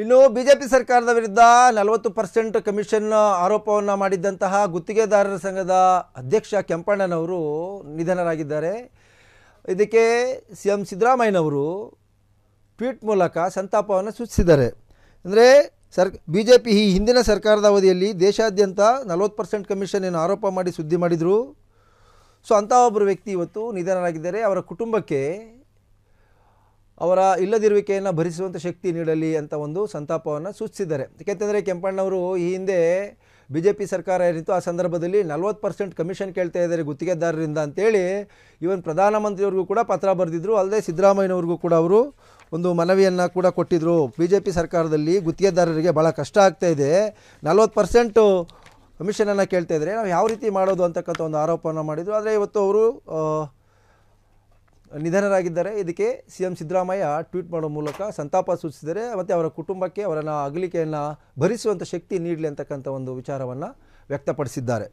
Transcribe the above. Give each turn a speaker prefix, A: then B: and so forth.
A: ಇನ್ನು ಬಿಜೆಪಿ ಸರ್ಕಾರದ ವಿರುದ್ಧ ನಲವತ್ತು ಪರ್ಸೆಂಟ್ ಕಮಿಷನ್ ಆರೋಪವನ್ನು ಮಾಡಿದ್ದಂತಹ ಗುತ್ತಿಗೆದಾರರ ಸಂಘದ ಅಧ್ಯಕ್ಷ ಕೆಂಪಣ್ಣನವರು ನಿಧನರಾಗಿದ್ದಾರೆ ಇದಕ್ಕೆ ಸಿ ಎಂ ಸಿದ್ದರಾಮಯ್ಯನವರು ಟ್ವೀಟ್ ಮೂಲಕ ಸಂತಾಪವನ್ನು ಸೂಚಿಸಿದ್ದಾರೆ ಅಂದರೆ ಸರ್ ಬಿ ಜೆ ಪಿ ಈ ಹಿಂದಿನ ಸರ್ಕಾರದ ಅವಧಿಯಲ್ಲಿ ದೇಶಾದ್ಯಂತ ನಲವತ್ತು ಪರ್ಸೆಂಟ್ ಕಮಿಷನ್ ಏನು ಆರೋಪ ಮಾಡಿ ಸುದ್ದಿ ಮಾಡಿದರು ಸೊ ಅಂಥ ಒಬ್ಬರು ವ್ಯಕ್ತಿ ಇವತ್ತು ನಿಧನರಾಗಿದ್ದಾರೆ ಅವರ ಕುಟುಂಬಕ್ಕೆ ಅವರ ಇಲ್ಲದಿರುವಿಕೆಯನ್ನು ಭರಿಸುವಂಥ ಶಕ್ತಿ ನೀಡಲಿ ಅಂತ ಒಂದು ಸಂತಾಪವನ್ನು ಸೂಚಿಸಿದ್ದಾರೆ ಯಾಕೆಂತಂದರೆ ಕೆಂಪಣ್ಣವರು ಈ ಹಿಂದೆ ಬಿ ಜೆ ಪಿ ಸರ್ಕಾರ ಏನಿತ್ತು ಆ ಸಂದರ್ಭದಲ್ಲಿ ನಲ್ವತ್ತು ಪರ್ಸೆಂಟ್ ಕಮಿಷನ್ ಕೇಳ್ತಾ ಇದ್ದಾರೆ ಗುತ್ತಿಗೆದಾರರಿಂದ ಅಂತೇಳಿ ಇವನ್ ಪ್ರಧಾನಮಂತ್ರಿಯವ್ರಿಗೂ ಕೂಡ ಪತ್ರ ಬರೆದಿದ್ದರು ಅಲ್ಲದೆ ಸಿದ್ದರಾಮಯ್ಯನವ್ರಿಗೂ ಕೂಡ ಅವರು ಒಂದು ಮನವಿಯನ್ನು ಕೂಡ ಕೊಟ್ಟಿದ್ದರು ಬಿ ಜೆ ಪಿ ಸರ್ಕಾರದಲ್ಲಿ ಗುತ್ತಿಗೆದಾರರಿಗೆ ಭಾಳ ಕಷ್ಟ ಆಗ್ತಾ ಇದೆ ನಲ್ವತ್ತು ಪರ್ಸೆಂಟು ಕಮಿಷನನ್ನು ಕೇಳ್ತಾ ಇದ್ದರೆ ನಾವು ಯಾವ ರೀತಿ ಮಾಡೋದು ಅಂತಕ್ಕಂಥ ಒಂದು ಆರೋಪವನ್ನು ಮಾಡಿದರು ಆದರೆ ಇವತ್ತು ಅವರು ನಿಧನರಾಗಿದ್ದಾರೆ ಇದಕ್ಕೆ ಸಿ ಎಂ ಸಿದ್ದರಾಮಯ್ಯ ಟ್ವೀಟ್ ಮಾಡೋ ಮೂಲಕ ಸಂತಾಪ ಸೂಚಿಸಿದರೆ ಮತ್ತು ಅವರ ಕುಟುಂಬಕ್ಕೆ ಅವರನ್ನು ಅಗಲಿಕೆಯನ್ನು ಭರಿಸುವಂಥ ಶಕ್ತಿ ನೀಡಲಿ ಅಂತಕ್ಕಂಥ ಒಂದು ವಿಚಾರವನ್ನು ವ್ಯಕ್ತಪಡಿಸಿದ್ದಾರೆ